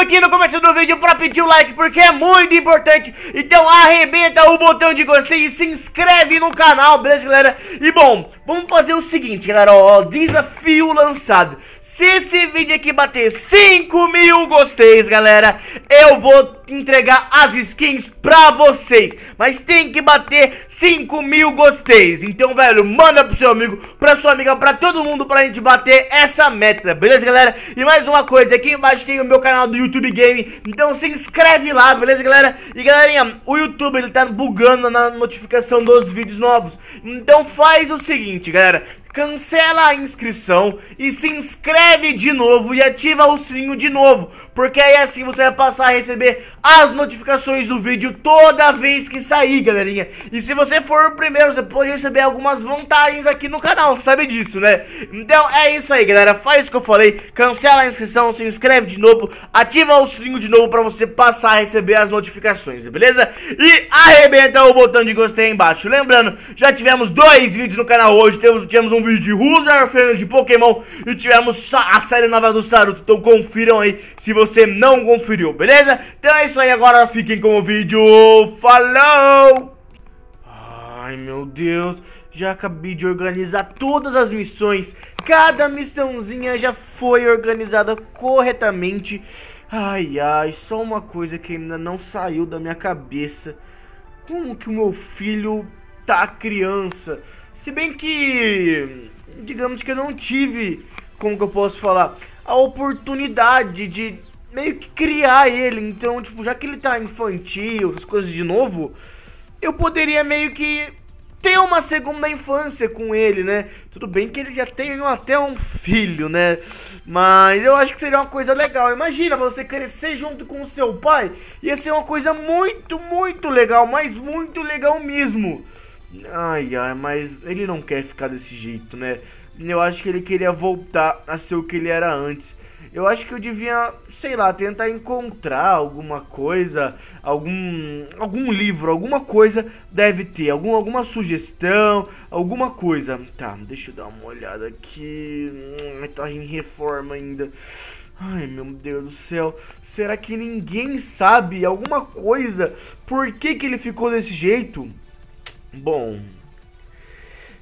aqui no começo do vídeo pra pedir o like, porque é muito importante. Então arrebenta o botão de gostei e se inscreve no canal, beleza, galera? E bom, Vamos fazer o seguinte, galera, ó, desafio lançado. Se esse vídeo aqui bater 5 mil gosteis, galera, eu vou entregar as skins pra vocês. Mas tem que bater 5 mil gosteis. Então, velho, manda pro seu amigo, pra sua amiga, pra todo mundo, pra gente bater essa meta, beleza, galera? E mais uma coisa, aqui embaixo tem o meu canal do YouTube Game, então se inscreve lá, beleza, galera? E galerinha, o YouTube, ele tá bugando na notificação dos vídeos novos. Então faz o seguinte seguinte, galera cancela a inscrição e se inscreve de novo e ativa o sininho de novo, porque aí assim você vai passar a receber as notificações do vídeo toda vez que sair, galerinha. E se você for o primeiro, você pode receber algumas vantagens aqui no canal, sabe disso, né? Então é isso aí, galera, faz o que eu falei, cancela a inscrição, se inscreve de novo, ativa o sininho de novo para você passar a receber as notificações, beleza? E arrebenta o botão de gostei aí embaixo. Lembrando, já tivemos dois vídeos no canal hoje, tivemos um um vídeo de User Fêmea de Pokémon e tivemos a série nova do Saruto. Então confiram aí se você não conferiu, beleza? Então é isso aí, agora fiquem com o vídeo. Falou! Ai meu Deus, já acabei de organizar todas as missões. Cada missãozinha já foi organizada corretamente. Ai ai, só uma coisa que ainda não saiu da minha cabeça. Como que o meu filho tá criança? Se bem que, digamos que eu não tive, como que eu posso falar, a oportunidade de meio que criar ele. Então, tipo, já que ele tá infantil, as coisas de novo, eu poderia meio que ter uma segunda infância com ele, né? Tudo bem que ele já tem até um filho, né? Mas eu acho que seria uma coisa legal. Imagina você crescer junto com o seu pai. Ia ser uma coisa muito, muito legal, mas muito legal mesmo. Ai, ai, mas ele não quer ficar desse jeito, né? Eu acho que ele queria voltar a ser o que ele era antes. Eu acho que eu devia, sei lá, tentar encontrar alguma coisa, algum algum livro, alguma coisa deve ter, algum, alguma sugestão, alguma coisa. Tá, deixa eu dar uma olhada aqui. Tá em reforma ainda. Ai, meu Deus do céu. Será que ninguém sabe alguma coisa? Por que que ele ficou desse jeito? Bom.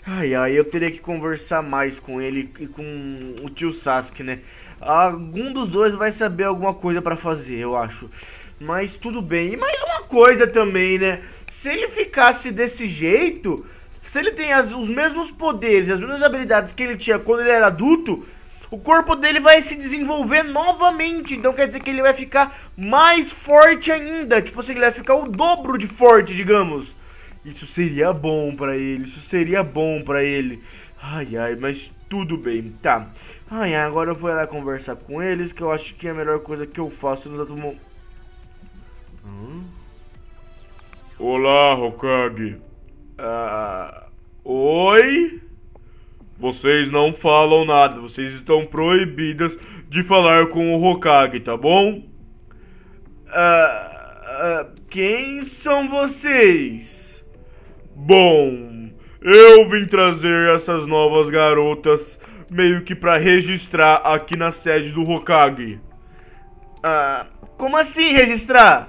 Ai, ai, eu teria que conversar mais com ele e com o tio Sasuke, né? Algum dos dois vai saber alguma coisa para fazer, eu acho. Mas tudo bem. E mais uma coisa também, né? Se ele ficasse desse jeito, se ele tem as, os mesmos poderes, as mesmas habilidades que ele tinha quando ele era adulto, o corpo dele vai se desenvolver novamente. Então quer dizer que ele vai ficar mais forte ainda. Tipo assim, ele vai ficar o dobro de forte, digamos. Isso seria bom para ele, isso seria bom para ele. Ai, ai, mas tudo bem, tá. Ai, agora eu vou lá conversar com eles, que eu acho que é a melhor coisa que eu faço nos atumo... Hum? Olá, Hokage. Ah, oi? Vocês não falam nada, vocês estão proibidas de falar com o Hokage, tá bom? Ah, ah, quem são vocês? Bom, eu vim trazer essas novas garotas meio que para registrar aqui na sede do Hokage. Ah, como assim registrar?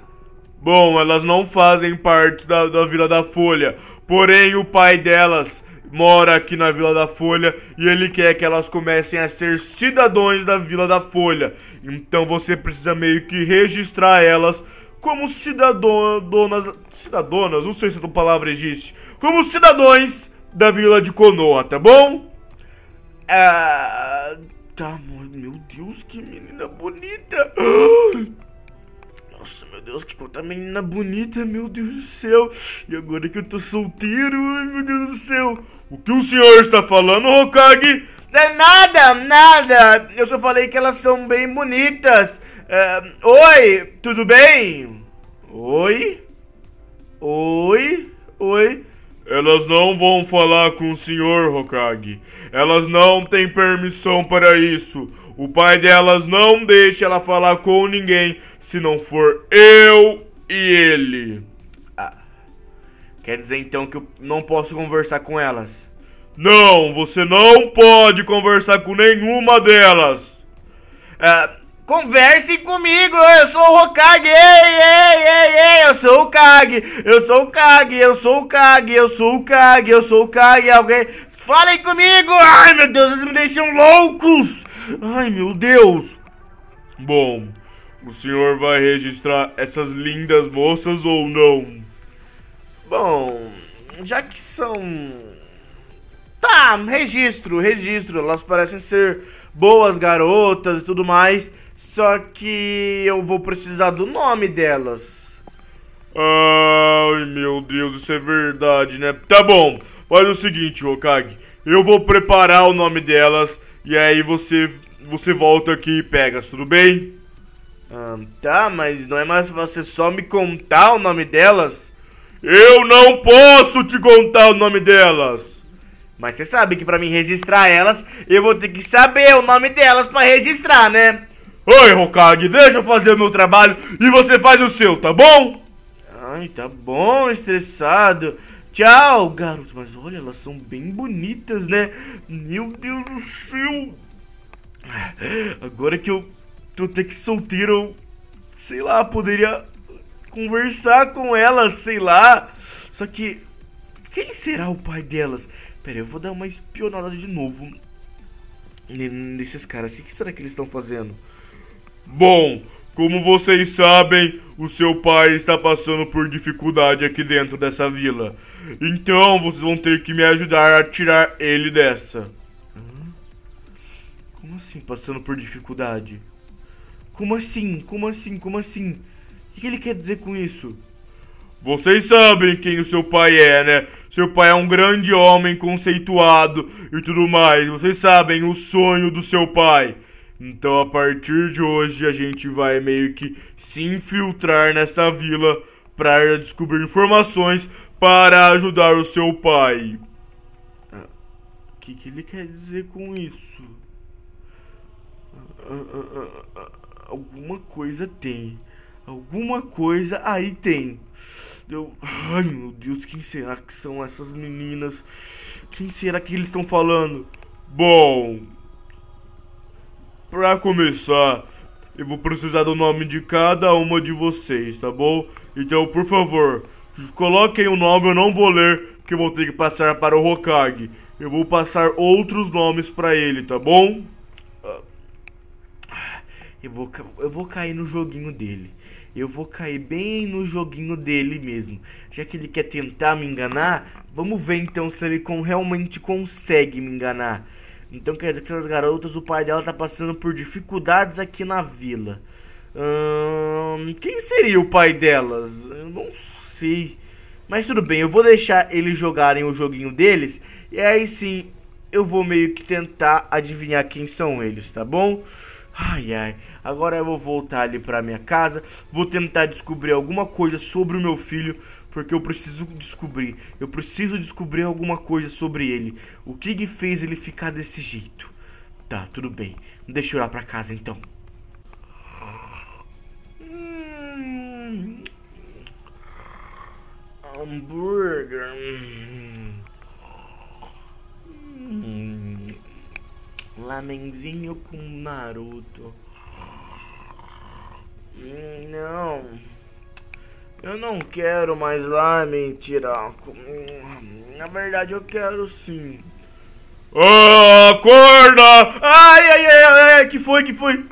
Bom, elas não fazem parte da, da Vila da Folha, porém o pai delas mora aqui na Vila da Folha e ele quer que elas comecem a ser cidadãos da Vila da Folha. Então você precisa meio que registrar elas como cidadonas. Cidadonas, não sei se a palavra existe. Como cidadões da vila de Konoha, tá bom? Ah, tá, meu Deus, que menina bonita! Nossa, meu Deus, que quanta menina bonita, meu Deus do céu! E agora que eu tô solteiro, meu Deus do céu! O que o senhor está falando, Hokage? É nada, nada! Eu só falei que elas são bem bonitas! É, oi, tudo bem? Oi? Oi? Oi? Elas não vão falar com o senhor Hokage. Elas não têm permissão para isso. O pai delas não deixa ela falar com ninguém se não for eu e ele. Ah, quer dizer então que eu não posso conversar com elas? Não, você não pode conversar com nenhuma delas. Ah, Conversem comigo, eu sou o Hokage, ei, ei, ei, ei, eu sou o Kage, eu sou o Kage, eu sou o Kage, eu sou o Kage, eu sou o Kage, alguém... Falem comigo! Ai, meu Deus, vocês me deixam loucos! Ai, meu Deus! Bom, o senhor vai registrar essas lindas moças ou não? Bom, já que são... Tá, registro, registro, elas parecem ser boas garotas e tudo mais... Só que eu vou precisar do nome delas. Ai, meu Deus, isso é verdade, né? Tá bom, faz o seguinte, Hokage, Eu vou preparar o nome delas e aí você, você volta aqui e pega, tudo bem? Ah, tá, mas não é mais você só me contar o nome delas? Eu não posso te contar o nome delas! Mas você sabe que para mim registrar elas, eu vou ter que saber o nome delas para registrar, né? Oi, Hokage, deixa eu fazer o meu trabalho e você faz o seu, tá bom? Ai, tá bom, estressado. Tchau, garoto. Mas olha, elas são bem bonitas, né? Meu Deus do céu. Agora que eu tô até que solteiro, eu, sei lá, poderia conversar com elas, sei lá. Só que, quem será o pai delas? Pera, eu vou dar uma espionada de novo nesses caras. O que será que eles estão fazendo? Bom, como vocês sabem, o seu pai está passando por dificuldade aqui dentro dessa vila. Então vocês vão ter que me ajudar a tirar ele dessa. Hum? Como assim passando por dificuldade? Como assim? Como assim? Como assim? O que ele quer dizer com isso? Vocês sabem quem o seu pai é, né? Seu pai é um grande homem conceituado e tudo mais. Vocês sabem o sonho do seu pai. Então, a partir de hoje, a gente vai meio que se infiltrar nessa vila para descobrir informações para ajudar o seu pai. O que, que ele quer dizer com isso? Ah, ah, ah, alguma coisa tem. Alguma coisa aí tem. Eu... Ai meu Deus, quem será que são essas meninas? Quem será que eles estão falando? Bom, Pra começar, eu vou precisar do nome de cada uma de vocês, tá bom? Então, por favor, coloquem o um nome, eu não vou ler, porque eu vou ter que passar para o Hokage. Eu vou passar outros nomes para ele, tá bom? Ah, eu vou, eu vou cair no joguinho dele. Eu vou cair bem no joguinho dele mesmo. Já que ele quer tentar me enganar, vamos ver então se ele com, realmente consegue me enganar. Então quer dizer que essas garotas, o pai dela tá passando por dificuldades aqui na vila. Hum, quem seria o pai delas? Eu não sei. Mas tudo bem, eu vou deixar eles jogarem o joguinho deles. E aí sim, eu vou meio que tentar adivinhar quem são eles, tá bom? Ai, ai. Agora eu vou voltar ali pra minha casa. Vou tentar descobrir alguma coisa sobre o meu filho porque eu preciso descobrir. Eu preciso descobrir alguma coisa sobre ele. O que que fez ele ficar desse jeito? Tá, tudo bem. Deixa eu ir lá pra casa então. Hum, hambúrguer. Hum, lamenzinho com Naruto. Hum, não. Eu não quero mais lá, mentira. Na verdade, eu quero sim. acorda! Ai, ai, ai, ai, que foi, que foi?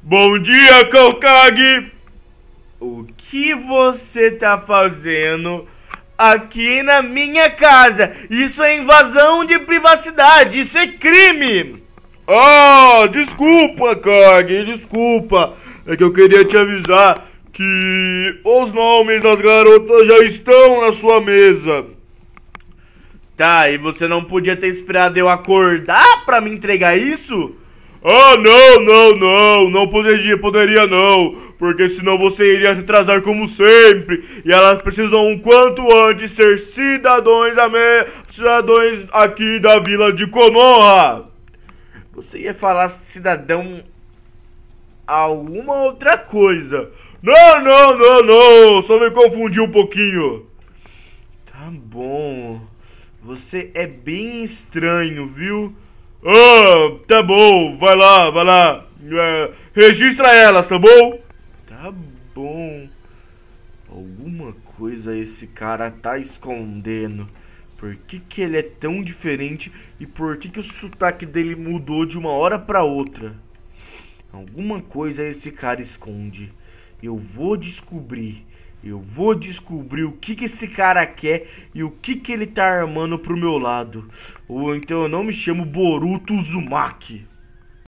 Bom dia, Kalkagi! O que você tá fazendo aqui na minha casa? Isso é invasão de privacidade, isso é crime! Ah, desculpa, Kage, desculpa. É que eu queria te avisar que os nomes das garotas já estão na sua mesa. Tá, e você não podia ter esperado eu acordar para me entregar isso? Ah, não, não, não, não poderia, poderia não, porque senão você iria atrasar como sempre, e elas precisam um quanto antes ser cidadãos, ame... cidadãos aqui da vila de Konoha. Você ia falar cidadão alguma outra coisa. Não, não, não, não, só me confundi um pouquinho. Tá bom. Você é bem estranho, viu? Ah, tá bom, vai lá, vai lá. É, registra elas, tá bom? Tá bom. Alguma coisa esse cara tá escondendo. Por que, que ele é tão diferente e por que, que o sotaque dele mudou de uma hora pra outra? Alguma coisa esse cara esconde. Eu vou descobrir. Eu vou descobrir o que, que esse cara quer e o que, que ele tá armando pro meu lado. Ou então eu não me chamo Boruto Uzumaki.